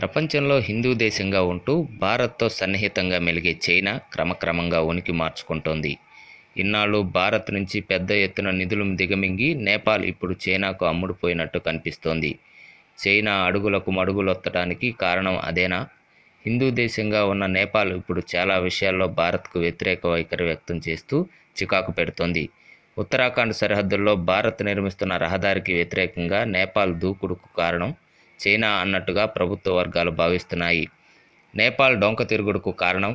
ప్రపంచంలో హిందూ దేశంగా ఉంటూ భారత్తో సన్నిహితంగా మెలిగే చైనా క్రమక్రమంగా ఉనికి మార్చుకుంటోంది ఇన్నాళ్ళు భారత్ నుంచి పెద్ద ఎత్తున నిధులు దిగమింగి నేపాల్ ఇప్పుడు చైనాకు అమ్ముడుపోయినట్టు కనిపిస్తోంది చైనా అడుగులకు మడుగులొత్తడానికి కారణం అదేనా హిందూ దేశంగా ఉన్న నేపాల్ ఇప్పుడు చాలా విషయాల్లో భారత్కు వ్యతిరేక వైఖరి వ్యక్తం చేస్తూ చికాకు పెడుతోంది ఉత్తరాఖండ్ సరిహద్దుల్లో భారత్ నిర్మిస్తున్న రహదారికి వ్యతిరేకంగా నేపాల్ దూకుడుకు కారణం చైనా అన్నట్టుగా ప్రభుత్వ వర్గాలు భావిస్తున్నాయి నేపాల్ డొంక తిరుగుడుకు కారణం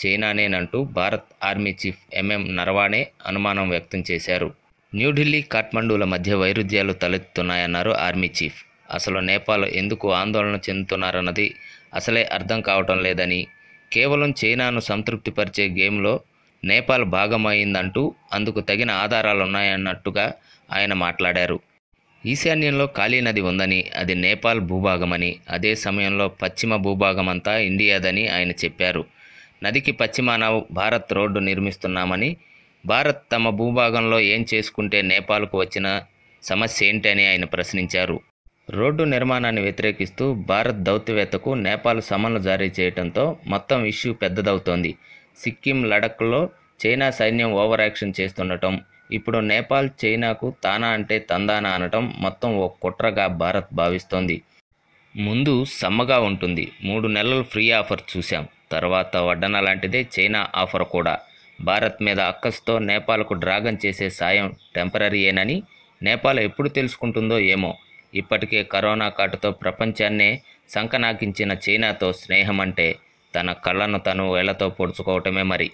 చైనానేనంటూ Bharat army chief MM Naravane అనుమానం వ్యక్తం చేశారు న్యూఢిల్లీ కాఠ్మండూల మధ్య వైరుధ్యాలు తలెత్తుతున్నాయన్నారు ఆర్మీ చీఫ్ అసలు నేపాల్ ఎందుకు ఆందోళన చెందుతున్నారన్నది అసలే అర్థం కావటం లేదని కేవలం చైనాను సంతృప్తిపరిచే గేమ్లో నేపాల్ భాగమైందంటూ అందుకు తగిన ఆధారాలున్నాయన్నట్టుగా ఆయన మాట్లాడారు ఈశాన్యంలో కాళీ నది ఉందని అది నేపాల్ భూభాగమని అదే సమయంలో పశ్చిమ భూభాగం అంతా ఇండియాదని ఆయన చెప్పారు నదికి పశ్చిమాన భారత్ రోడ్డు నిర్మిస్తున్నామని భారత్ తమ భూభాగంలో ఏం చేసుకుంటే నేపాల్కు వచ్చిన సమస్య ఏంటని ఆయన ప్రశ్నించారు రోడ్డు నిర్మాణాన్ని వ్యతిరేకిస్తూ భారత్ దౌత్యవేత్తకు నేపాల్ సమన్లు జారీ చేయడంతో మొత్తం ఇష్యూ పెద్దదవుతోంది సిక్కిం లడఖ్లో చైనా సైన్యం ఓవర్ యాక్షన్ చేస్తుండటం ఇప్పుడు నేపాల్ చైనాకు తానా అంటే తందానా అనటం మొత్తం ఓ కుట్రగా భారత్ భావిస్తోంది ముందు సమ్మగా ఉంటుంది మూడు నెలలు ఫ్రీ ఆఫర్ చూశాం తర్వాత వడ్డన లాంటిదే చైనా ఆఫర్ కూడా భారత్ మీద అక్కస్తో నేపాల్కు డ్రాగన్ చేసే సాయం టెంపరీయేనని నేపాల్ ఎప్పుడు తెలుసుకుంటుందో ఏమో ఇప్పటికే కరోనా కాటుతో ప్రపంచాన్నే సంకనాకించిన చైనాతో స్నేహం అంటే తన కళ్ళను తను వేళ్లతో పొడుచుకోవటమే మరి